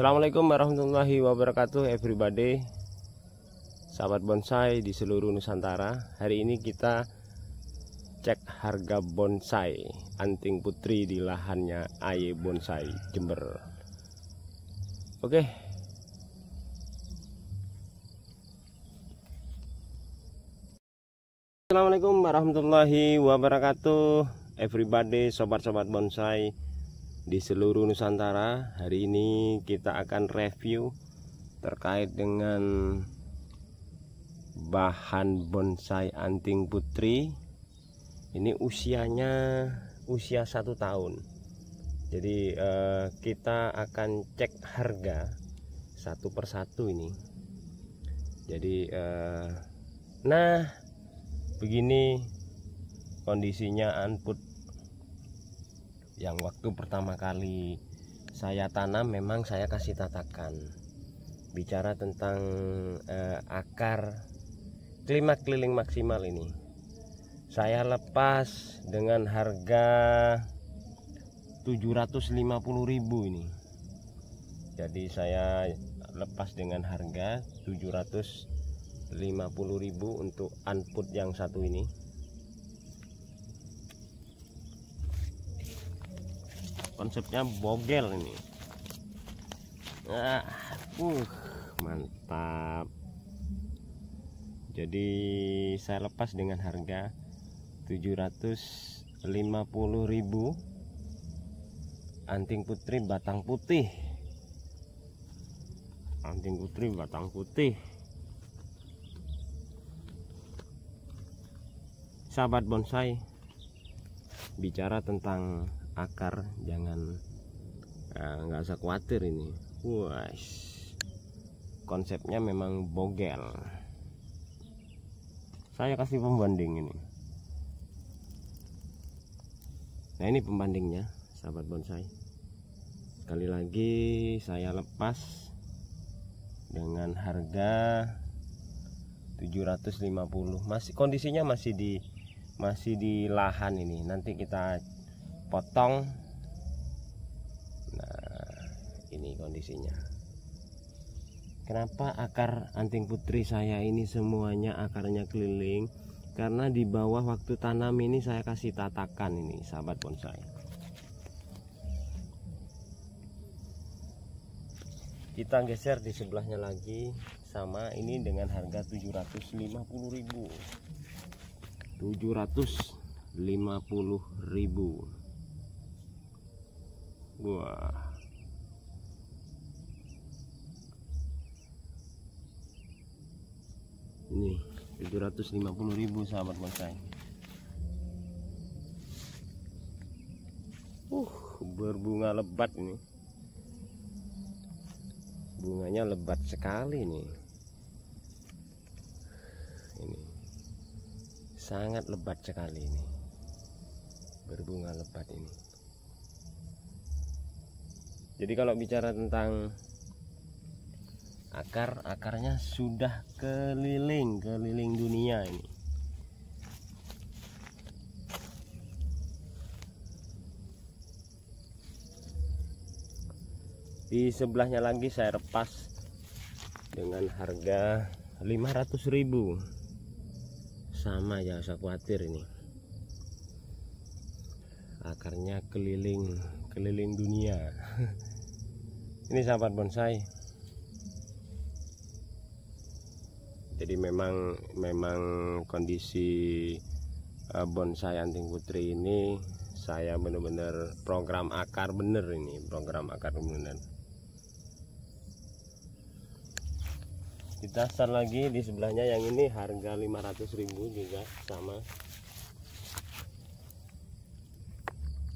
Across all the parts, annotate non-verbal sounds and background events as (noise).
Assalamualaikum warahmatullahi wabarakatuh everybody Sahabat bonsai di seluruh Nusantara Hari ini kita cek harga bonsai Anting putri di lahannya Aye Bonsai Jember Oke Assalamualaikum warahmatullahi wabarakatuh Everybody sobat-sobat bonsai di seluruh Nusantara. Hari ini kita akan review terkait dengan bahan bonsai anting putri. Ini usianya usia satu tahun. Jadi eh, kita akan cek harga satu persatu ini. Jadi eh, nah begini kondisinya anput yang waktu pertama kali saya tanam memang saya kasih tatakan bicara tentang eh, akar klimak keliling maksimal ini saya lepas dengan harga 750.000 ini jadi saya lepas dengan harga 750.000 untuk unput yang satu ini konsepnya bogel ini ah, uh mantap jadi saya lepas dengan harga 750.000 anting putri batang putih anting putri batang putih sahabat bonsai bicara tentang akar jangan eh, nggak uh, usah khawatir ini wah konsepnya memang bogel saya kasih pembanding ini nah ini pembandingnya sahabat bonsai sekali lagi saya lepas dengan harga 750 masih kondisinya masih di masih di lahan ini nanti kita potong nah ini kondisinya kenapa akar anting putri saya ini semuanya akarnya keliling karena di bawah waktu tanam ini saya kasih tatakan ini sahabat bonsai kita geser di sebelahnya lagi sama ini dengan harga 750.000 750.000 Wah. Ini 750.000 sahabat bonsai. Uh, berbunga lebat ini. Bunganya lebat sekali nih. Ini. Sangat lebat sekali ini. Berbunga lebat ini jadi kalau bicara tentang akar akarnya sudah keliling keliling dunia ini di sebelahnya lagi saya repas dengan harga 500.000 sama ya usah khawatir ini akarnya keliling keliling dunia (laughs) ini sahabat bonsai jadi memang memang kondisi eh, bonsai anting putri ini saya benar-benar program akar bener ini program akar bener kita start lagi di sebelahnya yang ini harga 500.000 juga sama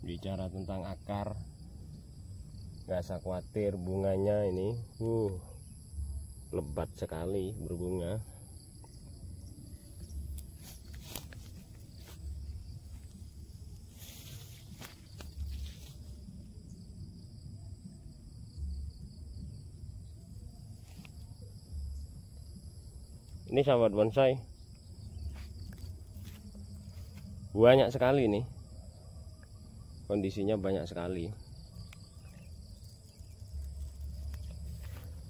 bicara tentang akar nggak usah khawatir bunganya ini uh lebat sekali berbunga ini sahabat bonsai banyak sekali nih kondisinya banyak sekali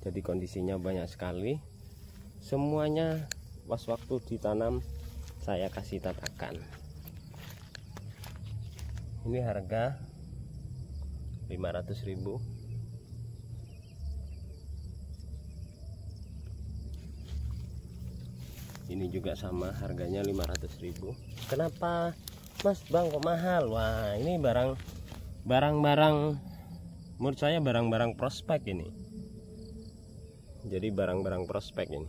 jadi kondisinya banyak sekali semuanya pas waktu ditanam saya kasih tatakan ini harga 500 ribu ini juga sama harganya 500 ribu kenapa mas bang kok mahal wah ini barang barang-barang menurut saya barang-barang prospek ini jadi barang-barang prospek ini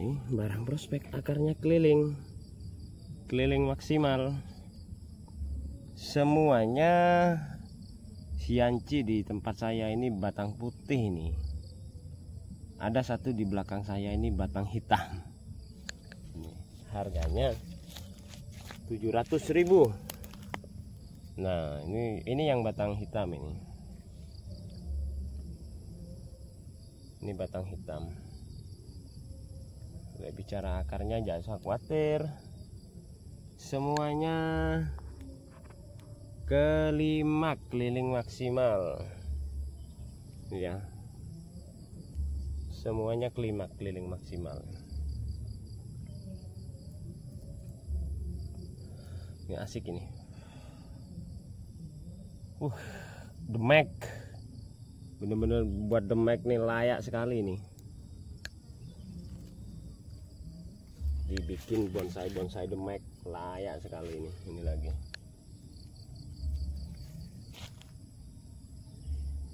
ini barang prospek akarnya keliling keliling maksimal semuanya sianci di tempat saya ini batang putih nih ada satu di belakang saya ini batang hitam ini, harganya 700.000 nah ini ini yang batang hitam ini ini batang hitam Bila bicara akarnya jangan usah khawatir semuanya kelima keliling maksimal ya semuanya kelima keliling maksimal ini asik ini uh demek bener-bener buat demek nih layak sekali ini. dibikin bonsai-bonsai demek layak sekali ini ini lagi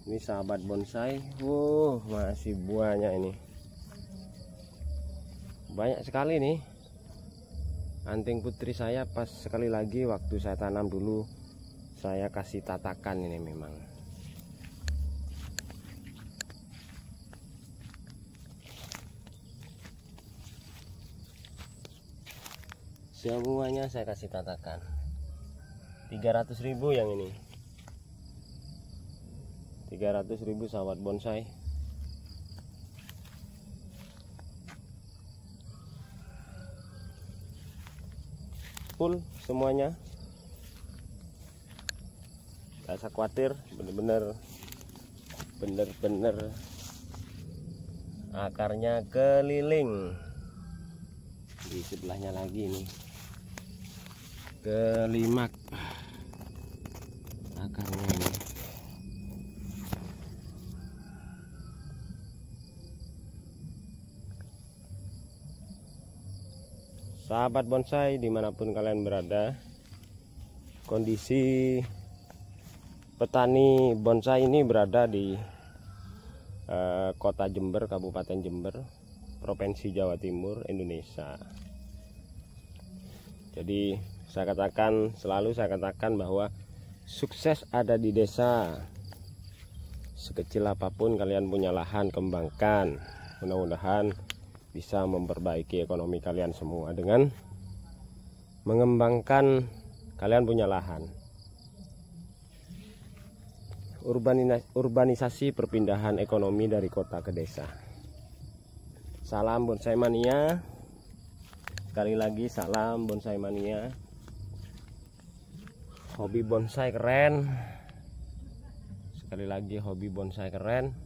ini sahabat bonsai uh masih buahnya ini banyak sekali nih anting putri saya pas sekali lagi waktu saya tanam dulu saya kasih tatakan ini memang semuanya saya kasih tatakan 300.000 yang ini 300.000 sahabat bonsai full semuanya gak usah khawatir bener-bener bener-bener akarnya keliling di sebelahnya lagi ini kelimak akarnya sahabat bonsai dimanapun kalian berada kondisi petani bonsai ini berada di eh, kota Jember Kabupaten Jember Provinsi Jawa Timur Indonesia jadi saya katakan selalu saya katakan bahwa sukses ada di desa sekecil apapun kalian punya lahan kembangkan mudah-mudahan bisa memperbaiki ekonomi kalian semua dengan mengembangkan kalian punya lahan. Urbanisasi perpindahan ekonomi dari kota ke desa. Salam bonsai mania. Sekali lagi salam bonsai mania. Hobi bonsai keren. Sekali lagi hobi bonsai keren.